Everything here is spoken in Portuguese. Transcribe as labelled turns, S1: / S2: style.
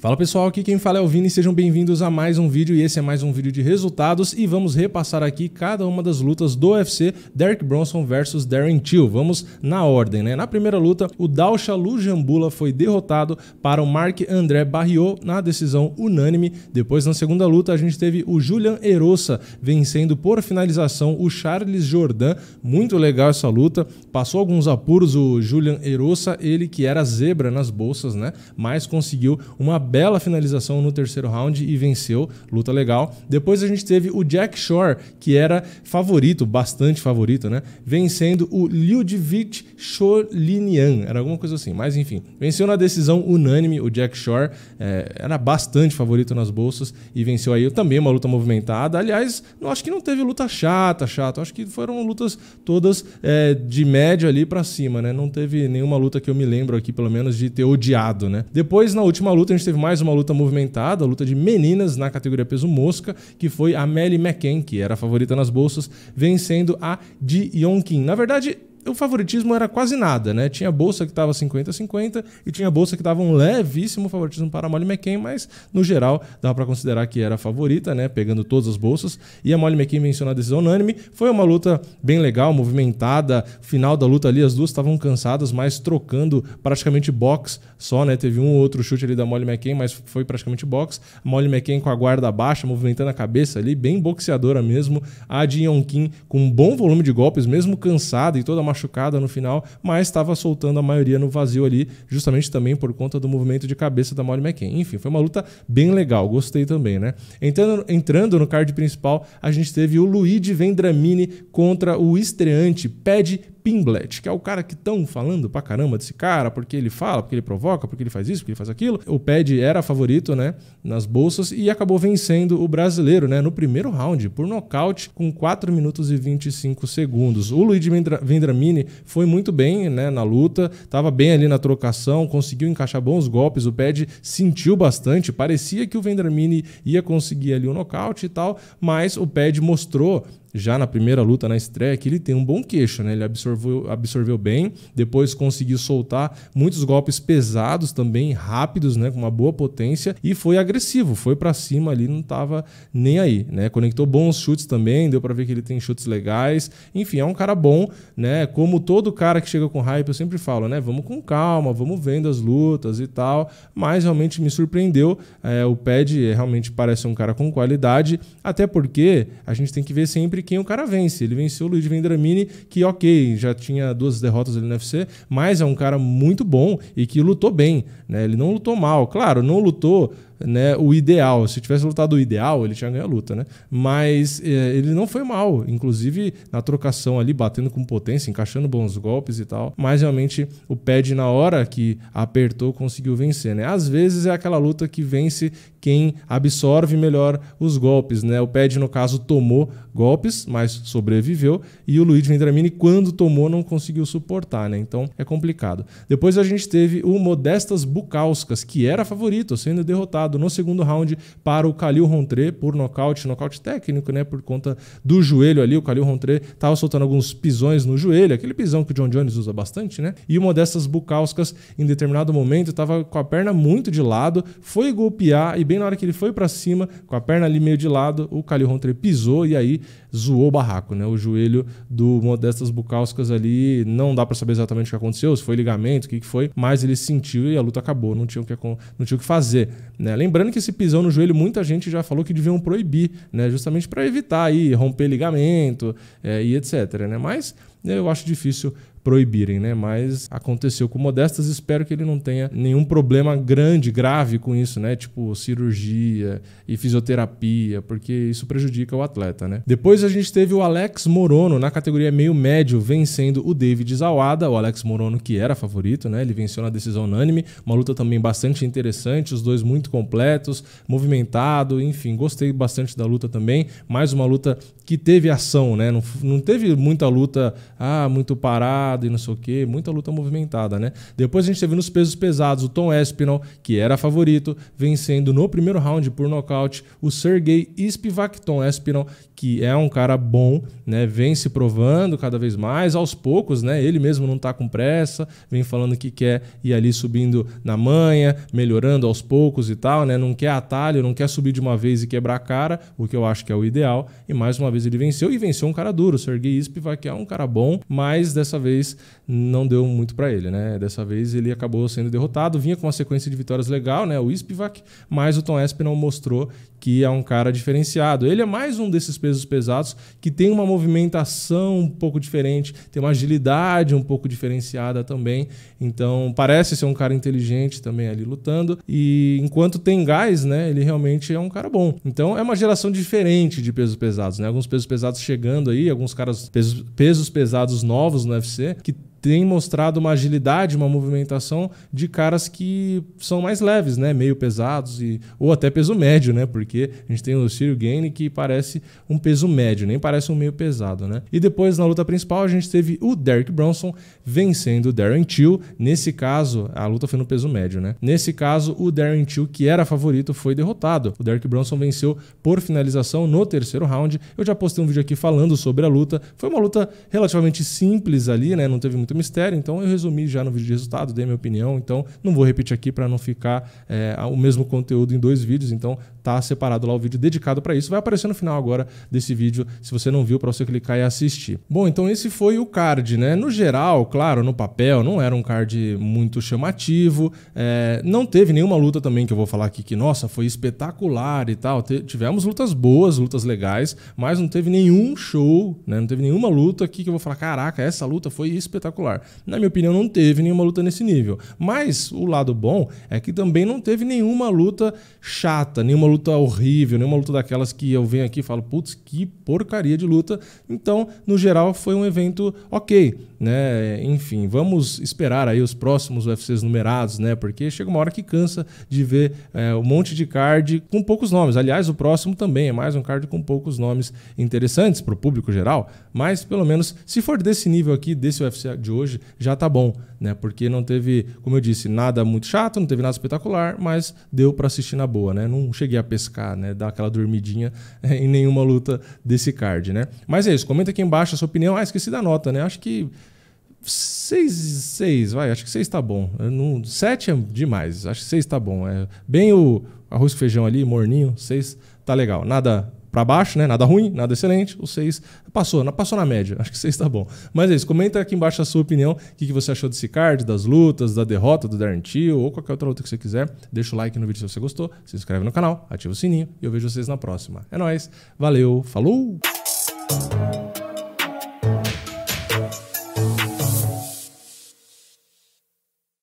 S1: Fala pessoal, aqui quem fala é o Vini, sejam bem-vindos a mais um vídeo e esse é mais um vídeo de resultados e vamos repassar aqui cada uma das lutas do UFC Derek Bronson versus Darren Till. Vamos na ordem, né? Na primeira luta, o Dalsha Lujambula foi derrotado para o Mark André Barriot na decisão unânime. Depois, na segunda luta, a gente teve o Julian Erosa vencendo por finalização o Charles Jordan. Muito legal essa luta. Passou alguns apuros o Julian Erosa, ele que era zebra nas bolsas, né? Mas conseguiu uma bela finalização no terceiro round e venceu. Luta legal. Depois a gente teve o Jack Shore, que era favorito, bastante favorito, né? Vencendo o Ludwig Cholinian. Era alguma coisa assim, mas enfim. Venceu na decisão unânime o Jack Shore. É, era bastante favorito nas bolsas e venceu aí também uma luta movimentada. Aliás, não acho que não teve luta chata, chata. Acho que foram lutas todas é, de médio ali para cima, né? Não teve nenhuma luta que eu me lembro aqui, pelo menos, de ter odiado, né? Depois, na última luta, a gente teve mais uma luta movimentada, a luta de meninas na categoria peso mosca, que foi a Melly McKen, que era a favorita nas bolsas, vencendo a Ji Yonkin. Na verdade, o favoritismo era quase nada, né? Tinha bolsa que estava 50-50 e tinha bolsa que dava um levíssimo favoritismo para a Molly McCain, mas no geral dava para considerar que era a favorita, né? Pegando todas as bolsas. E a Molly McCain venceu na decisão unânime. Foi uma luta bem legal, movimentada. Final da luta ali, as duas estavam cansadas, mas trocando praticamente box só, né? Teve um ou outro chute ali da Molly McCain, mas foi praticamente box. A Molly McCain com a guarda baixa, movimentando a cabeça ali, bem boxeadora mesmo. A Jion Kim com um bom volume de golpes, mesmo cansada e toda a machucada no final, mas estava soltando a maioria no vazio ali, justamente também por conta do movimento de cabeça da Molly McCain. Enfim, foi uma luta bem legal, gostei também, né? Entrando, entrando no card principal, a gente teve o Luigi Vendramini contra o estreante Pede Pimblet, que é o cara que estão falando pra caramba desse cara, porque ele fala, porque ele provoca, porque ele faz isso, porque ele faz aquilo. O Ped era favorito, né, nas bolsas e acabou vencendo o brasileiro, né, no primeiro round por nocaute com 4 minutos e 25 segundos. O Luigi Vendramini foi muito bem, né, na luta, tava bem ali na trocação, conseguiu encaixar bons golpes. O Ped sentiu bastante, parecia que o Vendramini ia conseguir ali o um nocaute e tal, mas o Ped mostrou já na primeira luta, na estreia, que ele tem um bom queixo, né? Ele absorveu, absorveu bem, depois conseguiu soltar muitos golpes pesados também, rápidos, né? Com uma boa potência e foi agressivo, foi para cima ali, não tava nem aí, né? Conectou bons chutes também, deu para ver que ele tem chutes legais. Enfim, é um cara bom, né? Como todo cara que chega com hype, eu sempre falo, né? Vamos com calma, vamos vendo as lutas e tal, mas realmente me surpreendeu. É, o Pad realmente parece um cara com qualidade, até porque a gente tem que ver sempre sobre quem o cara vence. Ele venceu o Luiz Vendramini, que, ok, já tinha duas derrotas ali no UFC, mas é um cara muito bom e que lutou bem. Né? Ele não lutou mal. Claro, não lutou né, o ideal. Se tivesse lutado o ideal, ele tinha ganho a luta, né? Mas é, ele não foi mal, inclusive na trocação ali, batendo com potência, encaixando bons golpes e tal. Mas realmente o pad na hora que apertou conseguiu vencer, né? Às vezes é aquela luta que vence quem absorve melhor os golpes, né? O pad no caso tomou golpes, mas sobreviveu e o Luigi Vendramini quando tomou não conseguiu suportar, né? Então é complicado. Depois a gente teve o Modestas Bukauskas, que era favorito, sendo derrotado no segundo round para o Kalil Rontré por nocaute, nocaute técnico, né? Por conta do joelho ali. O Kalil Rontré estava soltando alguns pisões no joelho, aquele pisão que o John Jones usa bastante, né? E uma dessas bucauscas, em determinado momento, estava com a perna muito de lado, foi golpear e bem na hora que ele foi para cima, com a perna ali meio de lado, o Kalil Rontré pisou e aí zoou o barraco, né? O joelho do Modestas Bucauskas ali, não dá para saber exatamente o que aconteceu, se foi ligamento, o que, que foi, mas ele sentiu e a luta acabou, não tinha o que, não tinha o que fazer, né? Lembrando que esse pisão no joelho, muita gente já falou que deviam proibir, né? justamente para evitar aí romper ligamento é, e etc. Né? Mas eu acho difícil proibirem, né? Mas aconteceu com Modestas, espero que ele não tenha nenhum problema grande, grave com isso, né? Tipo cirurgia e fisioterapia, porque isso prejudica o atleta, né? Depois a gente teve o Alex Morono na categoria meio médio, vencendo o David Zawada, o Alex Morono que era favorito, né? Ele venceu na decisão unânime, uma luta também bastante interessante, os dois muito completos, movimentado, enfim, gostei bastante da luta também, mais uma luta que teve ação, né? Não, não teve muita luta ah, muito parado e não sei o quê, muita luta movimentada, né? Depois a gente teve nos pesos pesados o Tom Espinal, que era favorito, vencendo no primeiro round por nocaute o Sergei Spivak, Tom Espinal, que é um cara bom, né? Vem se provando cada vez mais, aos poucos, né? Ele mesmo não tá com pressa, vem falando que quer ir ali subindo na manha, melhorando aos poucos e tal, né? Não quer atalho, não quer subir de uma vez e quebrar a cara, o que eu acho que é o ideal. E mais uma vez ele venceu e venceu um cara duro, o Sergei Spivak é um cara bom, mas dessa vez não deu muito para ele, né? Dessa vez ele acabou sendo derrotado, vinha com uma sequência de vitórias legal, né? O Ispivak, mas o Tom Espinal mostrou que é um cara diferenciado. Ele é mais um desses pesos pesados que tem uma movimentação um pouco diferente, tem uma agilidade um pouco diferenciada também. Então, parece ser um cara inteligente também ali lutando e enquanto tem gás, né, ele realmente é um cara bom. Então, é uma geração diferente de pesos pesados, né? Alguns pesos pesados chegando aí, alguns caras pesos, pesos pesados dados novos no UFC que tem mostrado uma agilidade, uma movimentação de caras que são mais leves, né? Meio pesados e ou até peso médio, né? Porque a gente tem o Ciro Gane que parece um peso médio, nem parece um meio pesado, né? E depois na luta principal a gente teve o Derek Bronson vencendo o Darren Till. Nesse caso, a luta foi no peso médio, né? Nesse caso, o Darren Till, que era favorito, foi derrotado. O Derek Bronson venceu por finalização no terceiro round. Eu já postei um vídeo aqui falando sobre a luta. Foi uma luta relativamente simples ali, né? Não teve muito muito mistério. Então eu resumi já no vídeo de resultado, dei minha opinião. Então não vou repetir aqui para não ficar é, o mesmo conteúdo em dois vídeos. Então tá separado lá o vídeo dedicado para isso. Vai aparecer no final agora desse vídeo, se você não viu, para você clicar e assistir. Bom, então esse foi o card, né? No geral, claro, no papel não era um card muito chamativo. É, não teve nenhuma luta também que eu vou falar aqui que nossa foi espetacular e tal. Tivemos lutas boas, lutas legais, mas não teve nenhum show, né? Não teve nenhuma luta aqui que eu vou falar caraca essa luta foi espetacular espetacular. Na minha opinião, não teve nenhuma luta nesse nível. Mas o lado bom é que também não teve nenhuma luta chata, nenhuma luta horrível, nenhuma luta daquelas que eu venho aqui e falo, putz, que porcaria de luta. Então, no geral, foi um evento ok, né? Enfim, vamos esperar aí os próximos UFCs numerados, né? Porque chega uma hora que cansa de ver é, um monte de card com poucos nomes. Aliás, o próximo também é mais um card com poucos nomes interessantes para o público geral, mas pelo menos se for desse nível aqui, desse UFC de de hoje, já tá bom, né? Porque não teve, como eu disse, nada muito chato, não teve nada espetacular, mas deu para assistir na boa, né? Não cheguei a pescar, né? Dar aquela dormidinha em nenhuma luta desse card, né? Mas é isso, comenta aqui embaixo a sua opinião. Ah, esqueci da nota, né? Acho que 6, 6, vai, acho que 6 tá bom. 7 é demais, acho que 6 tá bom. É bem o arroz e feijão ali, morninho, 6 tá legal. Nada para baixo, né? Nada ruim, nada excelente. O 6 passou, passou na média. Acho que 6 tá bom. Mas é isso. Comenta aqui embaixo a sua opinião. O que, que você achou desse card, das lutas, da derrota do Darren Till ou qualquer outra luta que você quiser. Deixa o like no vídeo se você gostou. Se inscreve no canal, ativa o sininho e eu vejo vocês na próxima. É nóis. Valeu, falou!